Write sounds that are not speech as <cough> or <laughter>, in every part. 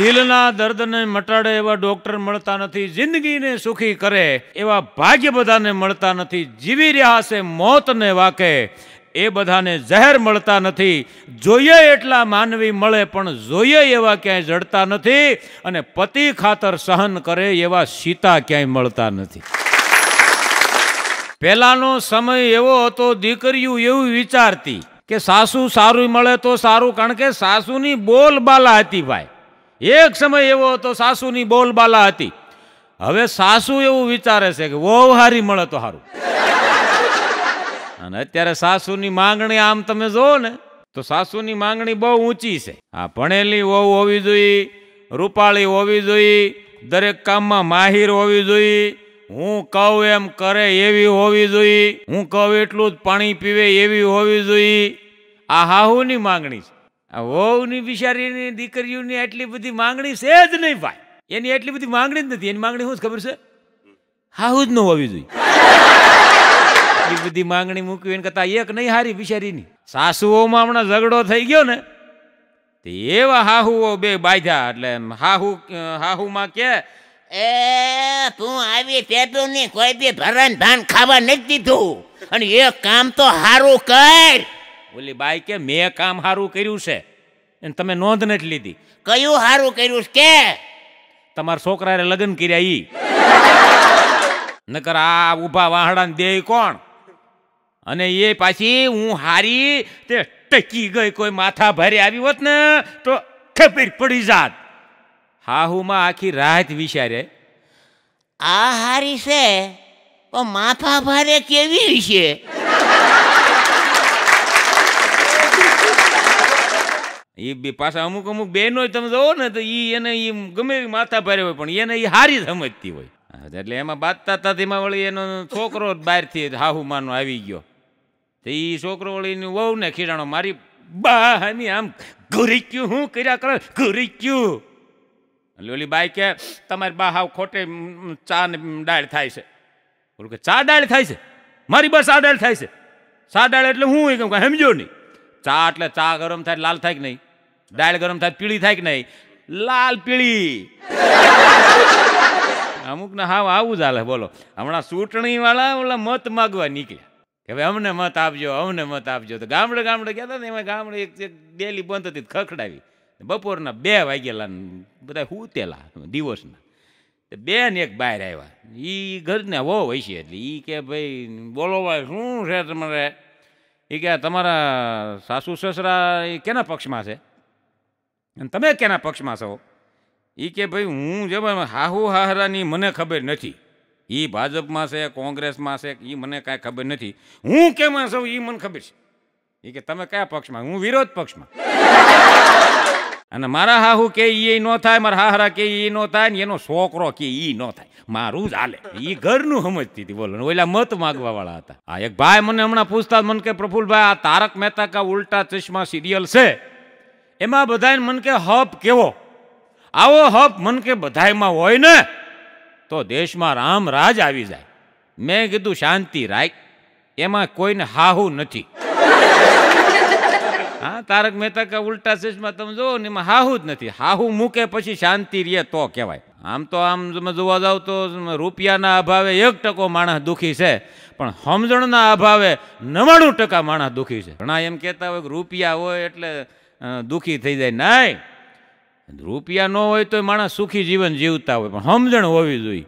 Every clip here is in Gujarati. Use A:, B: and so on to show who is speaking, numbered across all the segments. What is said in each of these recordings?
A: દિલના દર્દને મટાડે એવા ડૉક્ટર મળતા નથી જિંદગીને સુખી કરે એવા ભાગ્ય બધાને મળતા નથી જીવી રહ્યા છે મોતને વાકે એ બધાને ઝહેર મળતા નથી જોઈએ એટલા માનવી મળે પણ જોઈએ એવા ક્યાંય જડતા નથી અને પતિ ખાતર સહન કરે એવા સીતા ક્યાંય મળતા નથી પહેલાંનો સમય એવો હતો દીકરીઓ એવું વિચારતી કે સાસુ સારું મળે તો સારું કારણ કે સાસુની બોલબાલા હતી ભાઈ એક સમય એવો હતો સાસુની બોલબાલા હતી હવે સાસુ એવું વિચારે છે કે વહુ હારી મળે તો સારું અને અત્યારે સાસુની માંગણી આમ તમે જુઓ ને તો સાસુની માંગણી બહુ ઊંચી છે આ ભણેલી વહુ હોવી જોઈએ રૂપાળી હોવી જોઈએ દરેક કામમાં માહિર હોવી જોઈએ હું કહું એમ કરે એવી હોવી જોઈએ હું કહું એટલું જ પાણી પીવે એવી હોવી જોઈએ આ હાહુની માંગણી છે આ વહુની બિચારીની દીકરીઓની એટલી બધી માંગણી છે જ નહીં ભાઈ એની એટલી બધી માંગણી જ નથી એની માંગણી શું ખબર છે હાહુ જ ન હોવી જોઈએ એટલી બધી માંગણી મૂકી એને કરતા એક નહીં હારી બિચારીની સાસુઓમાં હમણાં ઝઘડો થઈ ગયો ને તે એવા હાહુઓ બે બાંધ્યા એટલે હાહુ હાહુમાં કે
B: એ તું આવી પેટું ની કોઈ બી ભરણ ભાન ખાવા નથી દીધું અને એક કામ તો સારું કર
A: ઓલી બાઈ કે મેં કામ સારું કર્યું છે અને તમે નોંધ નથી લીધી કયું સારું કર્યું કે તમારા છોકરાએ લગ્ન કર્યા ઈ <laughs> નકર આ ઊભા વાહડાને દે કોણ અને એ પાછી હું હારી તે ટકી ગઈ કોઈ માથા ભારે આવી હોત ને તો ખબર પડી જાત હાહુમાં આખી રાહત વિચારે આ હારી છે પણ
B: માથા ભારે કેવી છે
A: એ બે પાછા અમુક અમુક બહેનો તમે જોવો ને તો એ એને એ ગમે માથા ભારે હોય પણ એને એ હારી સમજતી હોય એટલે એમાં બાતતા હતા તેમાં વળી એનો છોકરો બહારથી હાહુ માનો આવી ગયો તો એ છોકરો વળી એની ને ખીરાણો મારી બાની આમ ઘુરી ક્યું હું કર્યા કરે ઘુરી ક્યું એટલે ઓલી બાઈ કે તમારી બા હાવ ખોટે ચા ને ડાળ થાય છે ઓલું કે ચા ડાળ થાય છે મારી બા ચા ડાળ થાય છે ચા ડાળ એટલે હું એ સમજો નહીં ચા એટલે ચા ગરમ થાય લાલ થાય કે નહીં દાળ ગરમ થાય પીળી થાય કે નહીં લાલ પીળી અમુક ને હાવ આવું જ હાલે બોલો હમણાં ચૂંટણીવાળા ઓલા મત માગવા નીકળ્યા કે ભાઈ અમને મત આપજો અમને મત આપજો તો ગામડે ગામડે ગયા હતા ને એમાં ગામડે એક ડેલી બંધ હતી ખખડાવી બપોરના બે વાગેલા બધા હૂતેલા દિવસના બેન એક બહાર આવ્યા એ ઘરને વહુ હોય છે એટલે એ કે ભાઈ બોલો શું છે તમારે એ કે તમારા સાસુ સસરા એ કેના પક્ષમાં છે અને તમે કેના પક્ષમાં છો એ કે ભાઈ હું જે હાહુ હાહરાની મને ખબર નથી એ ભાજપમાં છે કોંગ્રેસમાં છે એ મને કાંઈ ખબર નથી હું કેમાં છું એ મને ખબર છે એ કે તમે કયા પક્ષમાં હું વિરોધ પક્ષમાં અને મારા હાહુ કે એ ન થાય મારા હાહરા કે એ ન થાય ને એનો છોકરો કે એ ન થાય મારું જ હાલે એ ઘરનું સમજતી હતી બોલો ઓલા મત માગવા વાળા હતા આ એક ભાઈ મને હમણાં પૂછતા મને કે પ્રફુલભાઈ આ તારક મહેતા કા ઉલ્ટા ચશ્મા સિરિયલ છે એમાં બધાને મન કે હપ કેવો આવો હપ મન કે બધાયમાં હોય ને તો દેશમાં રામ રાજ આવી જાય મેં કીધું શાંતિ રાખ એમાં કોઈને હાહુ નથી <laughs> હા તારક મહેતા કે ઉલટા શેષમાં તમે જુઓ ને એમાં હાહુ જ નથી હાહુ મૂકે પછી શાંતિ રહે તો કહેવાય આમ તો આમ તમે જોવા જાવ તો રૂપિયાના અભાવે એક ટકો માણસ દુઃખી છે પણ સમજણના અભાવે નવાણું ટકા માણસ દુઃખી છે ઘણા એમ કહેતા હોય કે રૂપિયા હોય એટલે દુઃખી થઈ જાય નાય રૂપિયા ન હોય તો માણસ સુખી જીવન જીવતા હોય પણ સમજણ હોવી જોઈએ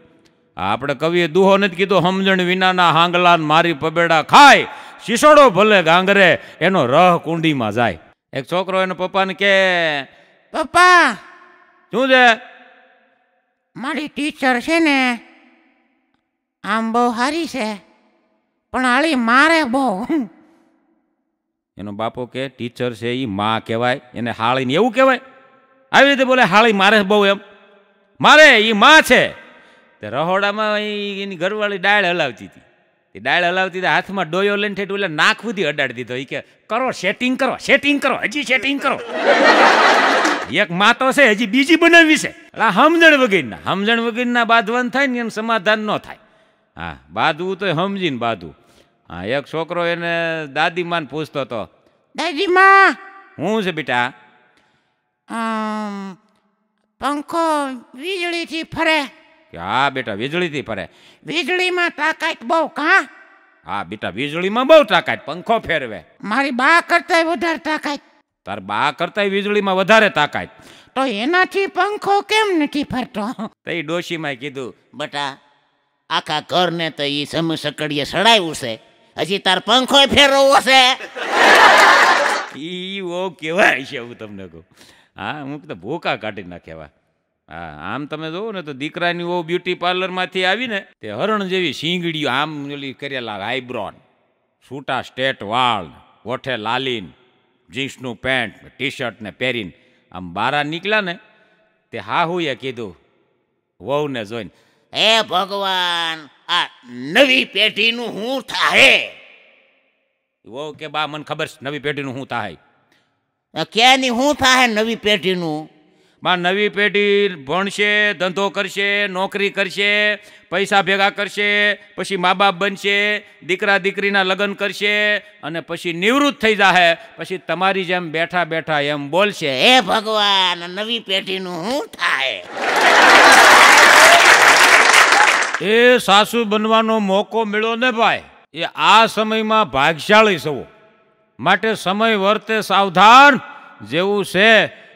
A: આપણે કવિએ દુહો નથી કીધો સમજણ વિનાના હાંગલા મારી પબેડા ખાય શિસોડો ભલે ગાંગરે એનો રહ કુંડીમાં જાય એક છોકરો એના પપ્પાને કે પપ્પા શું છે
B: મારી ટીચર છે ને આમ બહુ સારી છે પણ આળી મારે બહુ
A: એનો બાપો કે ટીચર છે એ મા કહેવાય એને હાળીને એવું કહેવાય આવી રીતે બોલે હાળી મારે બહુ એમ મારે એ મા છે તે રહોડામાં એની ઘરવાળી ડાળ હલાવતી હતી એ ડાળ હલાવતી હતી હાથમાં ડોયો લઈને ઠેઠ એટલે નાક સુધી અડાડી દીધો એ કે કરો સેટિંગ કરો સેટિંગ કરો હજી સેટિંગ કરો એક તો છે હજી બીજી બનાવી છે એટલે સમજણ વગેરેના સમજણ વગેરેના બાંધવાન થાય ને એમ સમાધાન ન થાય હા બાંધવું તો સમજીને બાંધવું હા એક છોકરો એને દાદીમાને પૂછતો હતો
B: દાદીમા
A: હું છે બેટા
B: પંખો વીજળીથી ફરે
A: હા બેટા વીજળીથી ફરે
B: વીજળીમાં તાકાત બહુ કા
A: હા બેટા વીજળીમાં બહુ તાકાત પંખો ફેરવે
B: મારી બા કરતા વધારે તાકાત
A: તાર બા કરતા વીજળીમાં વધારે તાકાત
B: તો એનાથી પંખો કેમ નથી ફરતો એ ડોશીમાં કીધું બટા આખા ઘરને તો એ સકડીએ સડાયું છે હજી તાર પંખો ફેરવવો છે
A: ઈ ઓ કહેવાય છે હું તમને કહું હા હું તો ભૂકા કાઢી નાખેવા હા આમ તમે જોવો ને તો દીકરાની ઓ બ્યુટી પાર્લરમાંથી આવીને તે હરણ જેવી સિંગડીઓ આમ ઓલી કરેલા આઈબ્રોન છૂટા સ્ટેટ વાળ વોઠે લાલીન જીન્સનું પેન્ટ ટી શર્ટ ને પહેરીને આમ બારા નીકળ્યા ને તે હા હુંએ કીધું વહુને જોઈને હે ભગવાન આ નવી પેઢીનું હું થાય એવો કે બા મને ખબર છે નવી પેઢીનું હું થાય ક્યાંની હું થાય નવી પેઢીનું માં નવી પેઢી ભણશે ધંધો કરશે નોકરી કરશે પૈસા ભેગા કરશે પછી મા બાપ બનશે દીકરા દીકરીના લગ્ન કરશે અને પછી નિવૃત્ત થઈ જાહે પછી તમારી જેમ બેઠા બેઠા એમ બોલશે હે
B: ભગવાન નવી
A: પેઢીનું શું થાય એ સાસુ બનવાનો મોકો મળ્યો ને ભાઈ એ આ સમયમાં ભાગશાળી સવો માટે સમય વર્તે સાવધાન જેવું છે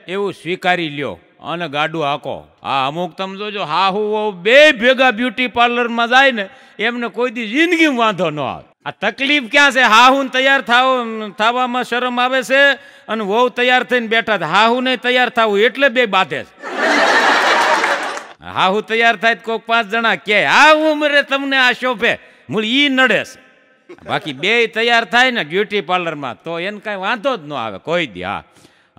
A: એવું સ્વીકારી લ્યો અને ગાડું હાકો આ અમુક તમે જોજો હા હું બે ભેગા બ્યુટી પાર્લરમાં જાય ને એમને કોઈ દી જિંદગીમાં વાંધો ન આવે આ તકલીફ ક્યાં છે હાહુને તૈયાર થાવ થવામાં શરમ આવે છે અને વહુ તૈયાર થઈને બેઠા નહીં તૈયાર થવું એટલે બે બાધે છે હા હું તૈયાર થાય કોક પાંચ જણા કે આ ઉમરે તમને આ શોભે મૂળ ઈ નડે છે બાકી બે તૈયાર થાય ને બ્યુટી પાર્લરમાં તો એને કાંઈ વાંધો જ ન આવે કોઈ દે હા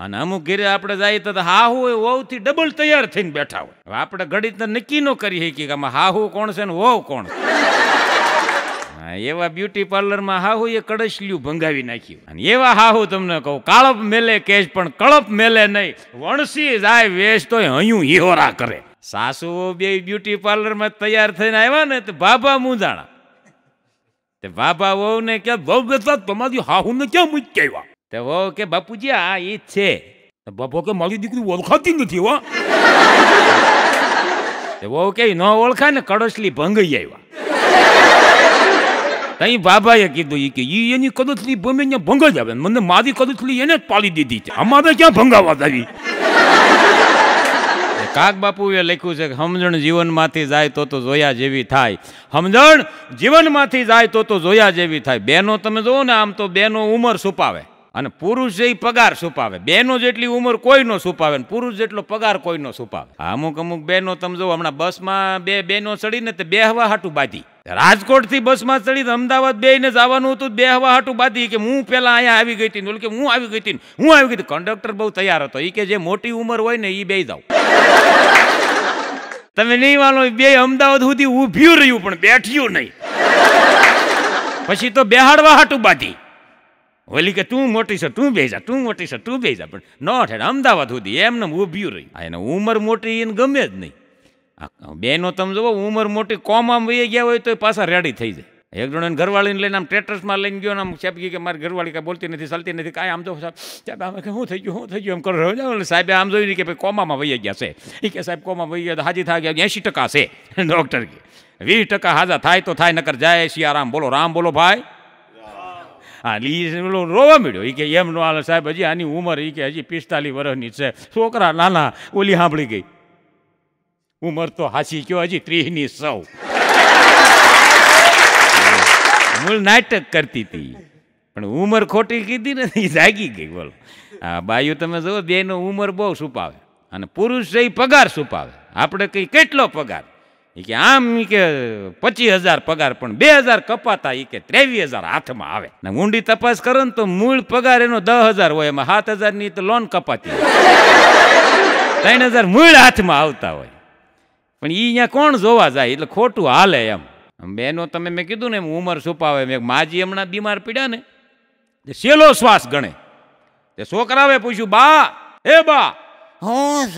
A: અને અમુક ઘીરે આપણે જઈએ તો હાહુ એ વહુથી ડબલ તૈયાર થઈને બેઠા હોય આપણે ઘડી તો નક્કી ન કરી શકી કે આમાં હાહુ કોણ છે ને વહુ કોણ છે એવા બ્યુટી પાર્લરમાં હાહુ એ કડશલ્યું ભંગાવી નાખ્યું અને એવા હાહુ તમને કહું કાળપ મેલે કેશ પણ કળપ મેલે નહીં વણસી જાય વેશ તો હયું હિહોરા કરે સાસુ બે બ્યુટી પાર્લરમાં તૈયાર થઈને આવ્યા ને તો બાબા મૂંઝાણા તે બાબા વહુને કે વહુ બેસા તમારી હાહુને ક્યાં મૂકી આવ્યા તે વહુ કે બાપુજી આ એ છે બાપો કે મારી દીકરી ઓળખાતી નથી હો વહુ કે ન ઓળખાય ને કડસલી ભંગઈ આવ્યા તઈ બાબાએ કીધું એ કે ઈ એની કદુથલી ભમે ભંગ જ આવે મને મારી કદુથલી એને જ પાલી દીધી છે અમારે ક્યાં ભંગાવા આવી કાગ બાપુએ લખ્યું છે કે સમજણ જીવનમાંથી જાય તો તો જોયા જેવી થાય સમજણ જીવનમાંથી જાય તો તો જોયા જેવી થાય બેનો તમે જુઓ ને આમ તો બેનો ઉંમર સુપાવે અને પુરુષ એ પગાર છુપાવે બેનો જેટલી ઉંમર કોઈ છુપાવે ને પુરુષ જેટલો પગાર કોઈ કોઈનો સુપાવે અમુક અમુક બેનો તમે જો હમણાં બસમાં બે બેનો ચડીને તે બે હવા હાટું બાધી રાજકોટથી બસમાં ચડી અમદાવાદ બેને જવાનું હતું બે હવા હાટું બાંધી કે હું પહેલાં અહીંયા આવી ગઈ હતી કે હું આવી ગઈ હતી હું આવી ગઈ હતી કંડક્ટર બહુ તૈયાર હતો એ કે જે મોટી ઉંમર હોય ને એ બે જાઉં તમે નહીં માનો બે અમદાવાદ સુધી ઊભ્યું રહ્યું પણ બેઠ્યું નહીં પછી તો બેહાડવા હાટું બાંધી ઓલી કે તું મોટી છે તું બેજા તું મોટી છે તું બેજા પણ ન ઠેર અમદાવાદ સુધી એમને ઊભ્યું રહ્યું આ એને ઉંમર મોટી એને ગમે જ નહીં બેનો તમે જુઓ ઉંમર મોટી કોમામાં વહી ગયા હોય તો પાછા રેડી થઈ જાય એક જણાને ઘરવાળીને લઈને આમ ટેટર્સમાં લઈને ગયો ને આમ સાહેબ કે મારી ઘરવાળી કાંઈ બોલતી નથી ચાલતી નથી કાંઈ આમ જો સાહેબ આમ કે શું થઈ ગયું શું થઈ ગયું એમ કરો રહ્યો સાહેબે આમ જોયું કે ભાઈ કોમામાં વહી ગયા છે એ કે સાહેબ કોમામાં વહી ગયા હાજી થાય ગયા એંશી ટકા છે ડૉક્ટર કે વીસ ટકા હાજા થાય તો થાય નકર જાય શિયા રામ બોલો રામ બોલો ભાઈ હા એ પેલો રોવા મળ્યો એ કે એમ નો હાલ સાહેબ હજી આની ઉંમર એ કે હજી પિસ્તાલીસ વર્ષની છે છોકરા નાના ઓલી સાંભળી ગઈ ઉંમર તો હાસી કયો હજી ત્રીસની સૌ મૂળ નાટક કરતી હતી પણ ઉંમર ખોટી કીધી ને જાગી ગઈ બોલો આ બાયું તમે જુઓ બેનો ઉંમર બહુ સુપાવે અને પુરુષ એ પગાર છુપાવે આપણે કંઈ કેટલો પગાર એ કે આમ કે પચીસ હજાર પગાર પણ બે હજાર કપાતા એ કે ત્રેવીસ હજાર હાથમાં આવે ને ઊંડી તપાસ કરો ને તો મૂળ પગાર એનો દસ હજાર હોય એમાં સાત હજારની તો લોન કપાતી ત્રણ હજાર મૂળ હાથમાં આવતા હોય પણ એ અહીંયા કોણ જોવા જાય એટલે ખોટું હાલે એમ બેનો તમે મેં કીધું ને ઉંમર છુપાવે મેં માજી હમણાં બીમાર પીડ્યા ને તે સેલો શ્વાસ ગણે તે છોકરાવે પૂછ્યું બા એ બા હું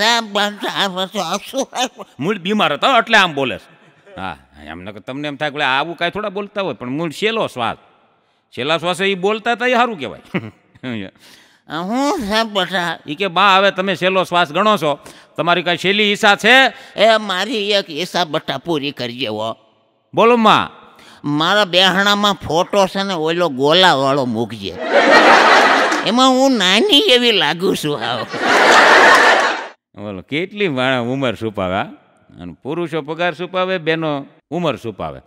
A: મૂળ બીમાર હતા એટલે આમ બોલે છે હા એમને તમને એમ થાય કે આવું કાંઈ થોડા બોલતા હોય પણ મૂળ સેલો શ્વાસ છેલ્લા શ્વાસે એ બોલતા હતા એ સારું કહેવાય <laughs> હું સાહેબ બટા એ કે બા હવે તમે છેલ્લો શ્વાસ ગણો છો તમારી કાંઈ છેલ્લી ઈચ્છા છે
B: એ મારી એક ઈચ્છા બટા પૂરી કરી દેવો બોલો માં મારા બેહણામાં ફોટો છે ને ઓલો ગોલાવાળો મૂકજે એમાં હું નાની એવી લાગું છું આવ
A: બોલો કેટલી માણસ ઉંમર છુપાવે અને પુરુષો પગાર છુપાવે બેનો ઉંમર છુપાવે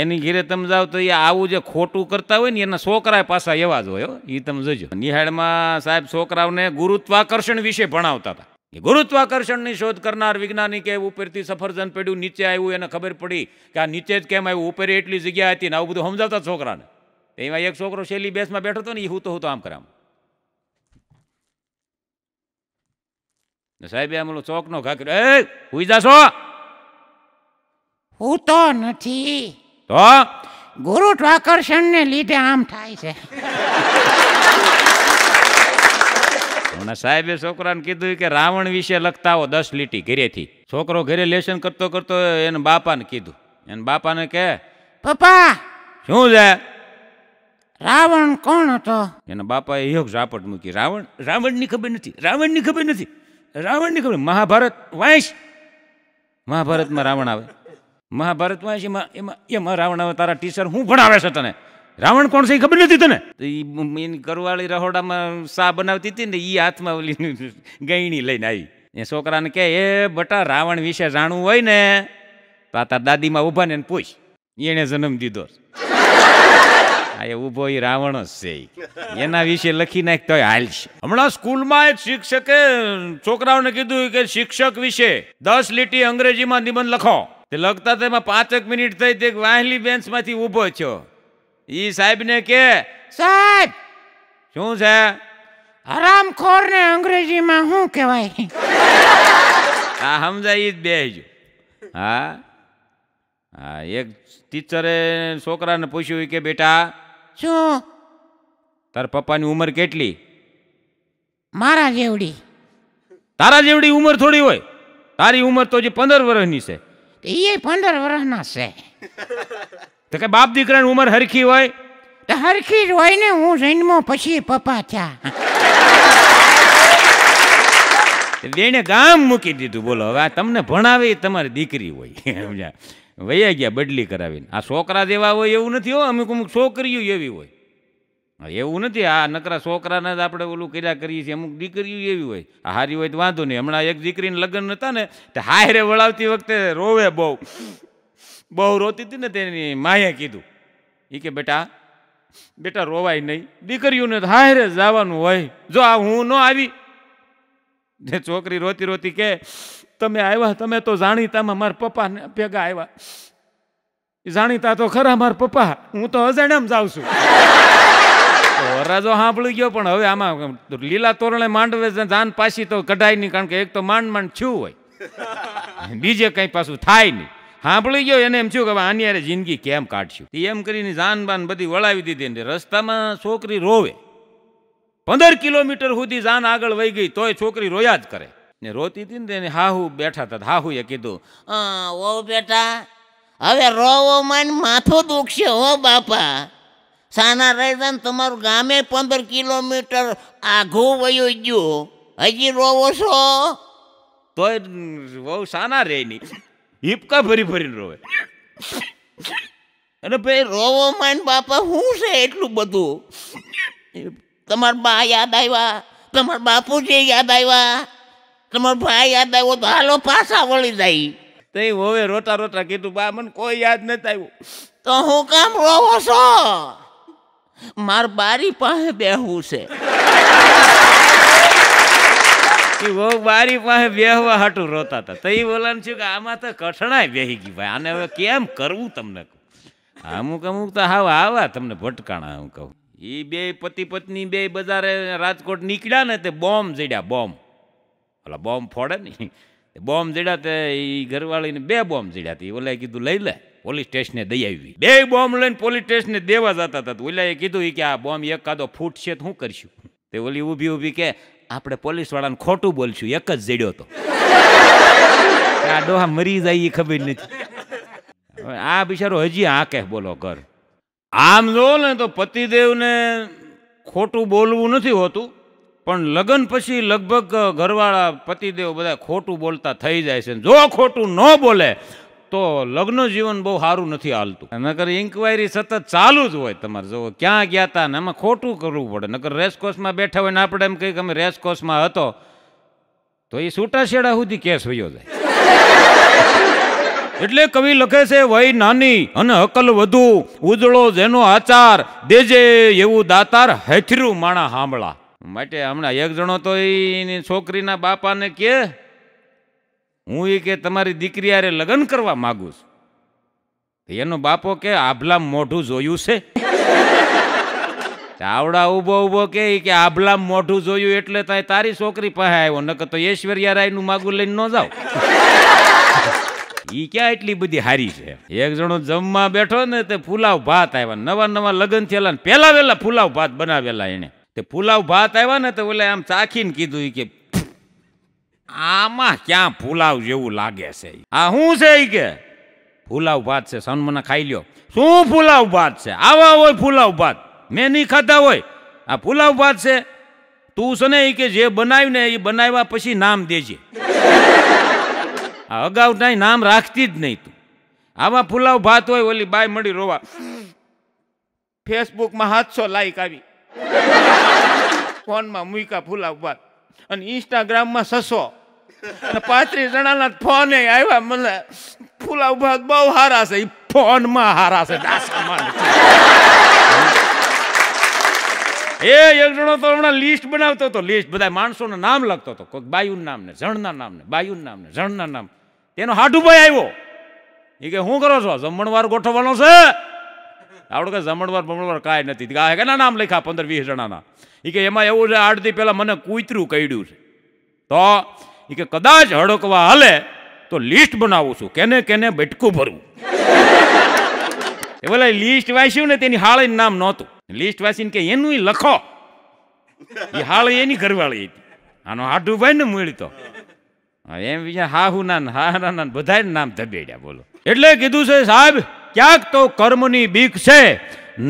A: એની ઘીરે તમે જાઓ તો એ આવું જે ખોટું કરતા હોય ને એના છોકરા પાછા એવા જ હોય એ તમે જોજો નિહાળમાં સાહેબ છોકરાઓને ગુરુત્વાકર્ષણ વિશે ભણાવતા હતા ગુરુત્વાકર્ષણની શોધ કરનાર વૈજ્ઞાનિકે ઉપરથી સફરજન પડ્યું નીચે આવ્યું એને ખબર પડી કે આ નીચે જ કેમ આવ્યું ઉપરે એટલી જગ્યા હતી ને આવું બધું સમજાવતા છોકરાને એમાં એક છોકરો શેલી બેસમાં બેઠો હતો ને એ હું તો હું તો આમ કરામ સાહેબે આમ ઓલો ચોકનો ઘા કર્યો એ હુઈ જાશો હું તો નથી તો
B: ગુરુત્વાકર્ષણને લીધે આમ થાય છે
A: અને સાહેબે છોકરાને કીધું કે રાવણ વિશે લખતા આવો દસ લીટી ઘરેથી છોકરો ઘરે લેશન કરતો કરતો એને બાપાને કીધું એને બાપાને કે પપ્પા શું છે રાવણ કોણ હતો એના બાપાએ યોગ ઝાપટ મૂકી રાવણ રાવણની ખબર નથી રાવણની ખબર નથી રાવણની ખબર મહાભારત વાંચ મહાભારતમાં રાવણ આવે મહાભારત વાંચ એમાં એમાં એમાં રાવણ આવે તારા ટીચર હું ભણાવે છે તને રાવણ કોણ છે એ ખબર નથી તને તો એ કરવાળી રહોડામાં સા બનાવતી હતી ને એ હાથમાં ઓલી ગયણી લઈને આવી એ છોકરાને કહે એ બટા રાવણ વિશે જાણવું હોય ને તો તાર દાદીમાં ઊભા ને પૂછ એણે જન્મ દીધો આ એ ઊભો એ રાવણ જ છે એના વિશે લખી નાખ તો હાલશે હમણાં સ્કૂલમાં એક શિક્ષકે છોકરાઓને કીધું કે શિક્ષક વિશે દસ લીટી અંગ્રેજીમાં નિબંધ લખો તે લખતા તેમાં પાંચેક મિનિટ થઈ તે વાહલી બેન્ચમાંથી ઊભો થયો એ સાહેબને કે સાહેબ શું છે
B: ને અંગ્રેજીમાં શું કહેવાય
A: આ સમજાય એ જ બેજો હા હા એક ટીચરે છોકરાને પૂછ્યું કે બેટા શું તારા પપ્પાની ઉંમર કેટલી
B: મારા જેવડી
A: તારા જેવડી ઉંમર થોડી હોય તારી ઉંમર તો જે પંદર વર્ષની
B: છે એ પંદર વર્ષના છે
A: તો કે બાપ દીકરાની ઉંમર હરખી હોય
B: તો હરખી જ હોય ને હું જન્મો પછી પપ્પા થયા
A: બેને ગામ મૂકી દીધું બોલો હવે આ તમને ભણાવે તમારી દીકરી હોય સમજા વૈયા ગયા બદલી કરાવીને આ છોકરા જેવા હોય એવું નથી હો અમુક અમુક છોકરીઓ એવી હોય એવું નથી આ નકરા છોકરાના જ આપણે ઓલું કર્યા કરીએ છીએ અમુક દીકરીઓ એવી હોય આ હારી હોય તો વાંધો નહીં હમણાં એક દીકરીને લગ્ન હતા ને તે હાયરે વળાવતી વખતે રોવે બહુ બહુ રોતી હતી ને તેની માએ કીધું એ કે બેટા બેટા રોવાય નહીં દીકરીઓને હારે જવાનું હોય જો આ હું ન આવી જે છોકરી રોતી રોતી કે તમે આવ્યા તમે તો જાણીતામાં મારા પપ્પાને ભેગા આવ્યા જાણીતા તો ખરા મારા પપ્પા હું તો અજાણ્યામ જાઉં છું વરરાજો સાંભળી ગયો પણ હવે આમાં લીલા તોરણે માંડવે જાન પાછી તો કઢાય નહીં કારણ કે એક તો માંડ માંડ છું હોય બીજે કંઈ પાછું થાય નહીં સાંભળી ગયો એને એમ થયું કે આની યારે જિંદગી કેમ કાઢશું એમ કરીને જાન બાન બધી વળાવી દીધી ને રસ્તામાં છોકરી રોવે પંદર કિલોમીટર સુધી જાન આગળ વહી ગઈ તોય છોકરી રોયા જ કરે ને રોતી હતી ને એને હાહુ બેઠા હતા એ કીધું
B: ઓ બેટા હવે રોવો મન માથું દુખશે હો બાપા સાના રહેતા ને તમારું ગામે પંદર કિલોમીટર આઘું
A: વયું ગયું હજી રોવો છો તોય વહુ સાના રહે નહીં હિપકા ભરી ફરીને રોવે એટલે ભાઈ રોવો
B: માન બાપા શું છે એટલું બધું તમારા બા યાદ આવ્યા તમારા બાપુજી યાદ આવ્યા તમારો ભાઈ યાદ આવ્યો તો હાલો પાછા વળી જાય તો એ હવે રોતા રોતા કીધું બા મને કોઈ યાદ નથી આવ્યું તો હું કામ રોવો છો માર બારી પાસે બેહવું છે
A: એ બહુ બારી પાસે બેહવા હાટું રોતા હતા તો એ બોલાને છું કે આમાં તો કઠણાય બેહી ગઈ ભાઈ આને હવે કેમ કરવું તમને કહું અમુક અમુક તો હાવ આવા તમને ભટકાણા હું કહું એ બે પતિ પત્ની બે બજારે રાજકોટ નીકળ્યા ને તે બોમ્બ જડ્યા બોમ્બ ઓલા બોમ્બ ફોડે ને બોમ્બ જડ્યા તે એ ઘરવાળીને બે બોમ્બ જડ્યા હતી ઓલા કીધું લઈ લે પોલીસ સ્ટેશને દઈ આવી બે બોમ્બ લઈને પોલીસ સ્ટેશને દેવા જતા હતા ઓલાએ કીધું કે આ બોમ્બ એકાદો ફૂટ છે તો શું કરશું તે ઓલી ઊભી ઊભી કે આપણે પોલીસવાળાને ખોટું બોલશું એક જ જડ્યો હતો આ ડોહા મરી જાય એ ખબર નથી આ બિચારો હજી આ કહે બોલો ઘર આમ જો ને તો પતિદેવને ખોટું બોલવું નથી હોતું પણ લગ્ન પછી લગભગ ઘરવાળા પતિદેવ બધા ખોટું બોલતા થઈ જાય છે જો ખોટું ન બોલે તો લગ્ન જીવન બહુ સારું નથી હાલતું નકર ઇન્કવાયરી સતત ચાલુ જ હોય તમારે જો ક્યાં ગયા હતા ને એમાં ખોટું કરવું પડે નકર રેસકોર્સમાં બેઠા હોય ને આપણે એમ કહીએ કે અમે રેસકોર્સમાં હતો તો એ છૂટાછેડા સુધી કેસ વયો જાય એટલે કવિ લખે છે વય નાની અને અકલ વધુ ઉજળો જેનો આચાર દેજે એવું દાતાર હેથરું માણા હાંભળા માટે હમણાં એક જણો તો એની છોકરીના બાપાને કે હું એ કે તમારી દીકરી આરે લગ્ન કરવા માગું છું એનો બાપો કે આભલામ મોઢું જોયું છે ચાવડા ઊભો ઉભો કે કે આભલામ મોઢું જોયું એટલે તાય તારી છોકરી પાસે આવ્યો નકર તો ઐશ્વર્યા રાયનું માગું લઈને ન જાવ ઈ ક્યાં એટલી બધી હારી છે એક જણો જમવા બેઠો ને તે ફુલાવ ભાત આવ્યા નવા નવા લગ્ન થયેલા ને પહેલા વહેલા ફુલાવ ભાત બનાવેલા એને તે ફુલાવ ભાત આવ્યા ને તો ઓલે આમ ચાખીને કીધું કે આમાં ક્યાં ફૂલાવ જેવું લાગે છે આ શું છે એ કે ફુલાવ ભાત છે સન્મના ખાઈ લ્યો શું ફુલાવ ભાત છે આવા હોય ફુલાવ ભાત મેં નહીં ખાતા હોય આ ફૂલાવ ભાત છે તું છે ને એ કે જે બનાવ્યું ને એ બનાવ્યા પછી નામ દેજે આ અગાઉ કાંઈ નામ રાખતી જ નહીં તું આવા ફૂલાવ ભાત હોય ઓલી બાય મળી રોવા ફેસબુકમાં હાથસો લાઈક આવી ફોનમાં મૂકા ફુલાવ ભાત અને ઇન્સ્ટાગ્રામમાં સસો અને પાંત્રીસ જણાના ફોન આવ્યા મને ફૂલા ઉભા બહુ હારા છે એ ફોનમાં હારા છે એ એક જણો તો હમણાં લિસ્ટ બનાવતો હતો લિસ્ટ બધા માણસોના નામ લખતો હતો કોઈક બાયુન નામને જણના નામને બાયુન ને જણના નામ તેનો હાઠુભાઈ આવ્યો એ કે શું કરો છો જમણવાર ગોઠવવાનો છે આવડો કે જમણવાર બમણવાર કાંઈ નથી કે કેના નામ લખ્યા પંદર વીસ જણાના એ કે એમાં એવું છે આઠ દી પહેલાં મને કૂતરું કહ્યું છે તો એ કે કદાચ હડકવા હાલે તો લિસ્ટ બનાવું છું કેને કેને બેટકું ભરવું એ બોલે લિસ્ટ વાંચ્યું ને તેની હાળે નામ નહોતું લિસ્ટ વાંચીને કે એનું લખો એ હાળ એની ઘરવાળી હતી આનો હાડુભાઈ ને મળ્યો તો એમ બીજા હા હું ના હા ના બધા નામ ધબેડ્યા બોલો એટલે કીધું છે સાહેબ ક્યાંક તો કર્મની બીક છે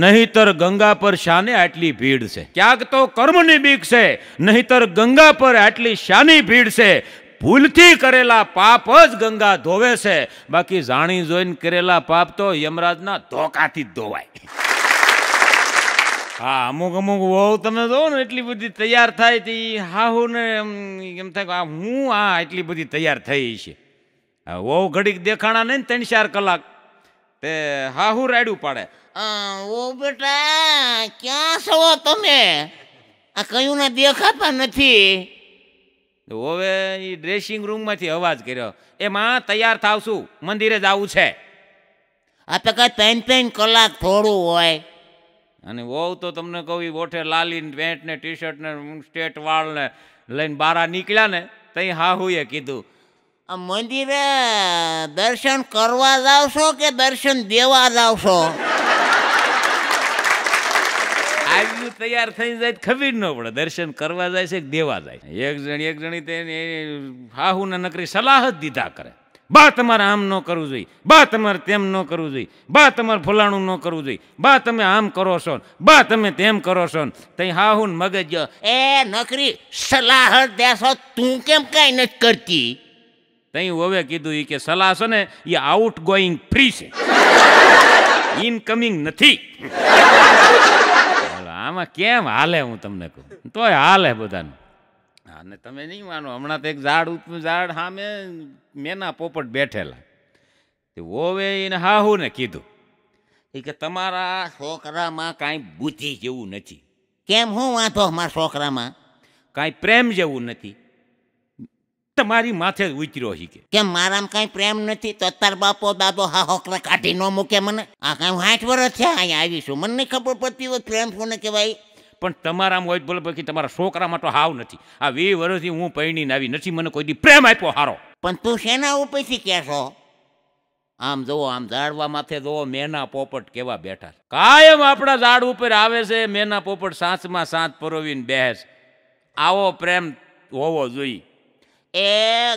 A: નહીતર ગંગા પર શાને આટલી ભીડ છે ક્યાંક તો કર્મની બીક છે નહીતર ગંગા પર આટલી શાની ભીડ છે ભૂલથી કરેલા પાપ જ ગંગા ધોવે છે બાકી જાણી જોઈને કરેલા પાપ તો યમરાજના ધોકાથી જ ધોવાય હા અમુક અમુક વહુ તમે જો ને એટલી બધી તૈયાર થાય તે હાહુ ને એમ થાય કે હું આ એટલી બધી તૈયાર થઈ છે વહુ ઘડીક દેખાણા નહીં ત્રણ ચાર કલાક તે હાહુ રાડ્યું પાડે
B: ઓ બેટા ક્યાં છો તમે આ કયું ના દેખાતા નથી
A: હવે એ ડ્રેસિંગ રૂમમાંથી અવાજ કર્યો એ માં તૈયાર થાવ છું મંદિરે જવું છે આ તો કાંઈ ત્રણ ત્રણ કલાક થોડું હોય અને વહુ તો તમને કહું એ ઓઠે લાલી પેન્ટ ને ટી શર્ટ ને સ્ટેટ વાળ ને લઈને બારા નીકળ્યા ને તઈ હાહુએ કીધું
B: મંદિરે દર્શન કરવા જાવ કે દર્શન દેવા જાવ છો
A: આવ્યું તૈયાર થઈ જાય ખબર ન પડે દર્શન કરવા જાય છે દેવા જાય એક જણ એક જણી તેને હાહુ ને નકરી સલાહ જ દીધા કરે બા તમારે આમ ન કરવું જોઈએ બા તમારે તેમ ન કરવું જોઈએ બા તમારે ફલાણું ન કરવું જોઈએ બા તમે આમ કરો છો બા તમે તેમ કરો છો તઈ ને મગજ ગયો એ નકરી સલાહ દેશો તું કેમ કાંઈ નથી કરતી તઈ ઓવે કીધું એ કે સલાહ છે ને એ આઉટ ગોઈંગ ફ્રી છે ઇનકમિંગ નથી આમાં કેમ હાલે હું તમને કહું તોય હાલે બધાને અને તમે નહીં માનો હમણાં તો એક ઝાડ ઝાડ સામે મેના પોપટ બેઠેલા તે ઓવે એને ને કીધું એ કે તમારા
B: છોકરામાં કાંઈ બુદ્ધિ જેવું નથી કેમ હું વાંધો અમારા છોકરામાં
A: કાંઈ પ્રેમ જેવું નથી તમારી માથે જ ઉતર્યો હી કે
B: કે મારામાં કઈ પ્રેમ નથી તો તાર બાપો દાદો હા હોકરા કાઢી ન મૂકે મને આ કઈ સાઠ વર્ષ થયા અહીંયા
A: આવીશું મને નહીં ખબર પડતી હોય પ્રેમ કોને કહેવાય પણ તમારામાં હોય બોલો કે તમારા છોકરામાં તો હાવ નથી આ વે વર્ષથી હું પૈણીને આવી નથી મને કોઈ દી પ્રેમ આપ્યો હારો પણ તું શેના ઉપરથી કહેશો આમ જોવો આમ ઝાડવા માથે જોવો મેના પોપટ કેવા બેઠા કાયમ આપણા ઝાડ ઉપર આવે છે મેના પોપટ સાંચમાં સાંચ પરોવીને બેસ આવો પ્રેમ હોવો જોઈએ
B: એ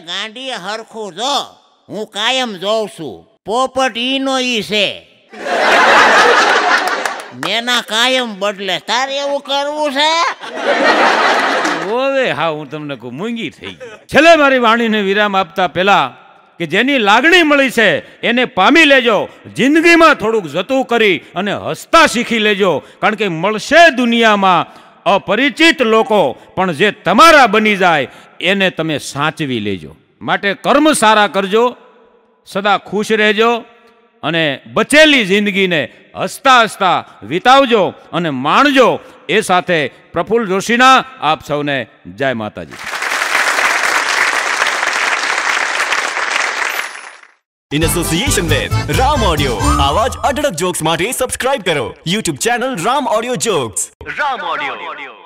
B: ગાંડી હરખું જો હું કાયમ જોઉં છું પોપટ ઈનો ઈ છે મેના કાયમ બદલે તારે એવું કરવું છે
A: ઓવે હા હું તમને કહું મૂંગી થઈ ગઈ છેલ્લે મારી વાણીને વિરામ આપતા પહેલા કે જેની લાગણી મળી છે એને પામી લેજો જિંદગીમાં થોડુંક જતું કરી અને હસતા શીખી લેજો કારણ કે મળશે દુનિયામાં અપરિચિત લોકો પણ જે તમારા બની જાય એને તમે સાચવી લેજો માટે કર્મ સારા કરજો સદા ખુશ રહેજો અને બચેલી જિંદગીને હસતા હસતા વિતાવજો અને માણજો એ સાથે પ્રફુલ્લ જોશીના આપ સૌને જય માતાજી in association with Ram audio આવા જ અઢળક જોક્સ માટે સબસ્ક્રાઇબ કરો YouTube channel Ram audio jokes
B: Ram audio